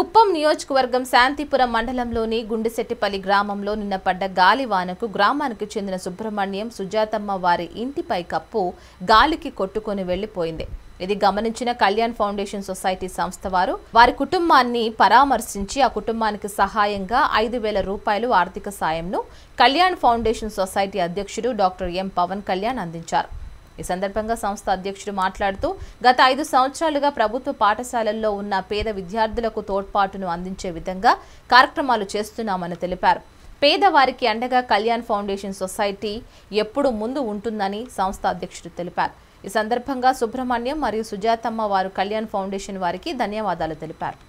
కుప్పం నియోజకవర్గం శాంతిపురం మండలంలోని గుండెసెట్టిపల్లి గ్రామంలో నిన్న పడ్డ గాలివానకు గ్రామానికి చెందిన సుబ్రహ్మణ్యం సుజాతమ్మ వారి ఇంటిపై కప్పు గాలికి కొట్టుకొని వెళ్లిపోయింది ఇది గమనించిన కళ్యాణ్ ఫౌండేషన్ సొసైటీ సంస్థ వారు వారి కుటుంబాన్ని పరామర్శించి ఆ కుటుంబానికి సహాయంగా ఐదు వేల రూపాయలు ఆర్థిక సాయంను కళ్యాణ్ ఫౌండేషన్ సొసైటీ అధ్యక్షుడు డాక్టర్ ఎం పవన్ కళ్యాణ్ అందించారు ఈ సందర్భంగా సంస్థ అధ్యక్షుడు మాట్లాడుతూ గత ఐదు సంవత్సరాలుగా ప్రభుత్వ పాఠశాలల్లో ఉన్న పేద విద్యార్థులకు తోడ్పాటును అందించే విధంగా కార్యక్రమాలు చేస్తున్నామని తెలిపారు పేదవారికి అండగా కళ్యాణ్ ఫౌండేషన్ సొసైటీ ఎప్పుడు ముందు ఉంటుందని సంస్థ అధ్యక్షుడు తెలిపారు ఈ సందర్భంగా సుబ్రహ్మణ్యం మరియు సుజాతమ్మ వారు కళ్యాణ్ ఫౌండేషన్ వారికి ధన్యవాదాలు తెలిపారు